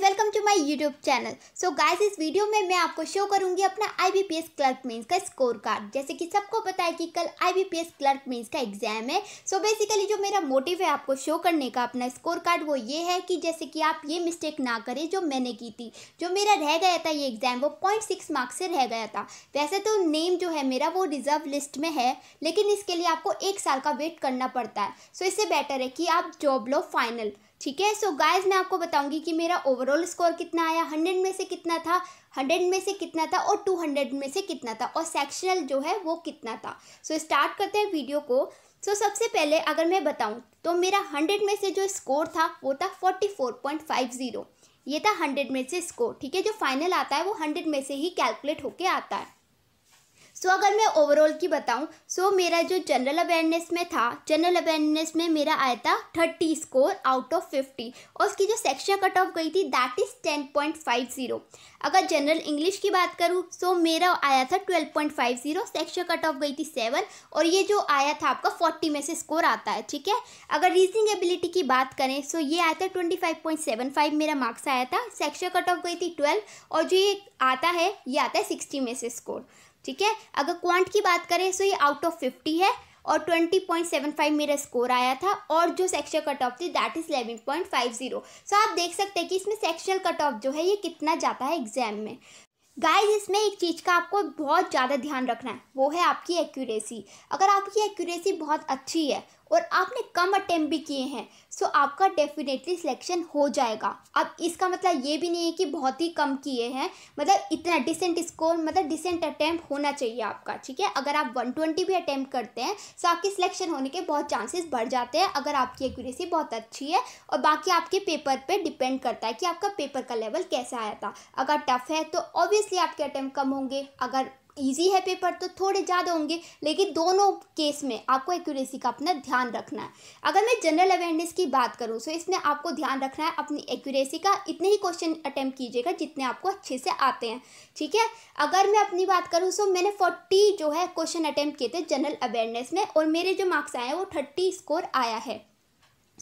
guys welcome to my YouTube channel so guys इस video में मैं आपको शो करूंगी अपना आईबीपीएस क्लर्क मेंस का स्कोर कार्ड जैसे कि सबको पता है कि कल आईबीपीएस क्लर्क मेंस का एग्जाम है सो so बेसिकली जो मेरा मोटिव है आपको शो करने का अपना स्कोर कार्ड वो ये है कि जैसे कि आप ये मिस्टेक ना करें जो मैंने की थी जो मेरा रह गया था ये एग्जाम वो पॉइंट मार्क्स से रह गया था वैसे तो नेम जो है मेरा वो रिजर्व लिस्ट में है लेकिन इसके लिए आपको एक साल का वेट करना पड़ता है सो so इससे बेटर है कि आप जॉब लो फाइनल ठीक है सो गाइस मैं आपको बताऊंगी कि मेरा ओवरऑल स्कोर कितना आया हंड्रेड में से कितना था हंड्रेड में से कितना था और टू हंड्रेड में से कितना था और सेक्शनल जो है वो कितना था सो so, स्टार्ट करते हैं वीडियो को सो so, सबसे पहले अगर मैं बताऊं तो मेरा हंड्रेड में से जो स्कोर था वो था forty four point five zero ये था हंड्रेड में से स्कोर ठीक है जो फाइनल आता है वो हंड्रेड में से ही कैलकुलेट होके आता है सो अगर मैं ओवरऑल की बताऊं सो मेरा जो जनरल अवेयरनेस में था जनरल अवेयरनेस में मेरा आया था thirty score out of fifty और उसकी जो सेक्शन कट ऑफ गई थी that is ten point five zero अगर जनरल इंग्लिश की बात करूँ सो मेरा आया था twelve point five zero section cut off गई थी सेवन और ये जो आया था आपका फोर्टी में से स्कोर आता है ठीक है अगर रीजनिंग एबिलिटी की बात करें सो ये आया था twenty five point seven five मेरा मार्क्स आया था सेक्शन कट ऑफ गई थी ट्वेल्व और जो ये आता है ये आता है सिक्सटी में से स्कोर ठीक है अगर क्वांट की बात करें तो ये आउट ऑफ फिफ्टी है और 20.75 मेरा स्कोर आया था और जो सेक्शनल कट ऑफ थी दैट इज 11.50 सो आप देख सकते हैं कि इसमें सेक्शनल कट ऑफ जो है ये कितना जाता है एग्जाम में गाइज इसमें एक चीज़ का आपको बहुत ज़्यादा ध्यान रखना है वो है आपकी एक्यूरेसी अगर आपकी एक्यूरेसी बहुत अच्छी है और आपने कम अटैम्प्ट भी किए हैं सो आपका डेफिनेटली सिलेक्शन हो जाएगा अब इसका मतलब ये भी नहीं है कि बहुत ही कम किए हैं मतलब इतना डिसेंट स्कोर मतलब डिसेंट अटैम्प्ट होना चाहिए आपका ठीक है अगर आप 120 भी अटैम्प्ट करते हैं सो आपके सिलेक्शन होने के बहुत चांसेस बढ़ जाते हैं अगर आपकी एक्यूरेसी बहुत अच्छी है और बाकी आपके पेपर पर पे डिपेंड करता है कि आपका पेपर का लेवल कैसा आया था अगर टफ है तो ऑब्वियसली आपके अटैम्प्ट कम होंगे अगर ईजी है पेपर तो थोड़े ज़्यादा होंगे लेकिन दोनों केस में आपको एक्यूरेसी का अपना ध्यान रखना है अगर मैं जनरल अवेयरनेस की बात करूँ सो तो इसमें आपको ध्यान रखना है अपनी एक्यूरेसी का इतने ही क्वेश्चन अटैम्प्ट कीजिएगा जितने आपको अच्छे से आते हैं ठीक है अगर मैं अपनी बात करूँ सो तो मैंने फोर्टी जो है क्वेश्चन अटैम्प किए थे जनरल अवेयरनेस में और मेरे जो मार्क्स आए हैं वो थर्टी स्कोर आया है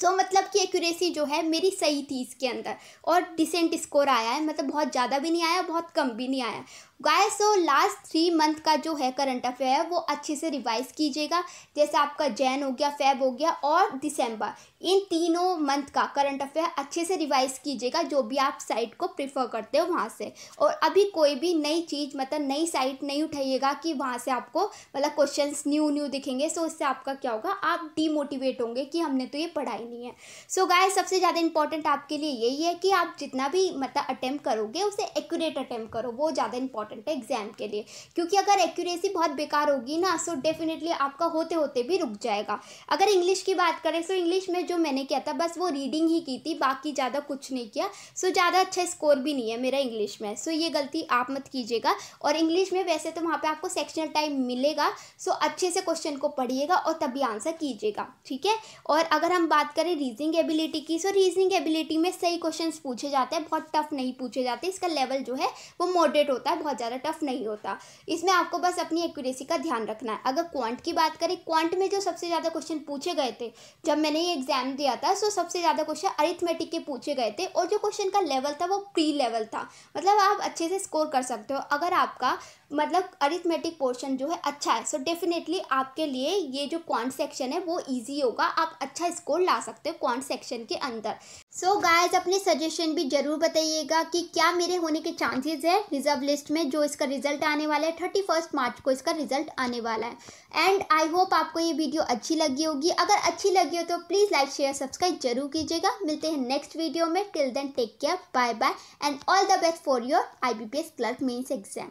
सो तो मतलब कि एक्यूरेसी जो है मेरी सही थी इसके अंदर और डिसेंट स्कोर आया है मतलब बहुत ज़्यादा भी नहीं आया बहुत कम भी नहीं आया guy so last three month का जो है करंट अफेयर है वो अच्छे से रिवाइज कीजिएगा जैसे आपका जैन हो गया फेब हो गया और दिसंबर इन तीनों मंथ का करंट अफेयर अच्छे से रिवाइज कीजिएगा जो भी आप साइट को प्रिफर करते हो वहाँ से और अभी कोई भी नई चीज़ मतलब नई साइट नहीं उठाइएगा कि वहाँ से आपको मतलब क्वेश्चन न्यू न्यू दिखेंगे सो उससे आपका क्या होगा आप डीमोटिवेट होंगे कि हमने तो ये पढ़ाई नहीं है सो गाय सबसे ज़्यादा इंपॉर्टेंट आपके लिए यही है कि आप जितना भी मतलब अटैम्प्ट करोगे उसे एक्यूरेट अटैम्प्ट करो वो ज़्यादा इंपॉर्टेंट इंपॉर्टेंट है एग्जाम के लिए क्योंकि अगर एक्यूरेसी बहुत बेकार होगी ना सो डेफिनेटली आपका होते होते भी रुक जाएगा अगर इंग्लिश की बात करें सो इंग्लिश में जो मैंने किया था बस वो रीडिंग ही की थी बाकी ज़्यादा कुछ नहीं किया सो ज़्यादा अच्छा स्कोर भी नहीं है मेरा इंग्लिश में सो ये गलती आप मत कीजिएगा और इंग्लिश में वैसे तो वहाँ पर आपको सेक्शनल टाइम मिलेगा सो अच्छे से क्वेश्चन को पढ़िएगा और तभी आंसर कीजिएगा ठीक है और अगर हम बात करें रीजनिंग एबिलिटी की सो रीजनिंग एबिलिटी में सही क्वेश्चन पूछे जाते हैं बहुत टफ नहीं पूछे जाते इसका लेवल जो है वो मॉडरेट होता है बहुत ज़्यादा टफ नहीं होता इसमें आपको बस अपनी एक्यूरेसी का ध्यान रखना है अगर क्वांट की बात करें क्वांट में जो सबसे ज़्यादा क्वेश्चन पूछे गए थे जब मैंने ये एग्जाम दिया था सो सबसे ज़्यादा क्वेश्चन अरिथमेटिक के पूछे गए थे और जो क्वेश्चन का लेवल था वो प्री लेवल था मतलब आप अच्छे से स्कोर कर सकते हो अगर आपका मतलब अरिथमेटिक पोर्शन जो है अच्छा है सो so डेफिनेटली आपके लिए ये जो क्वांट सेक्शन है वो ईजी होगा आप अच्छा स्कोर ला सकते हो क्वांट सेक्शन के अंदर सो so गाइस अपने सजेशन भी जरूर बताइएगा कि क्या मेरे होने के चांसेस है रिजर्व लिस्ट में जो इसका रिजल्ट आने वाला है थर्टी फर्स्ट मार्च को इसका रिजल्ट आने वाला है एंड आई होप आपको ये वीडियो अच्छी लगी होगी अगर अच्छी लगी हो तो प्लीज़ लाइक शेयर सब्सक्राइब जरूर कीजिएगा मिलते हैं नेक्स्ट वीडियो में till then take care bye bye and all the best for your I B P S clerk mains exam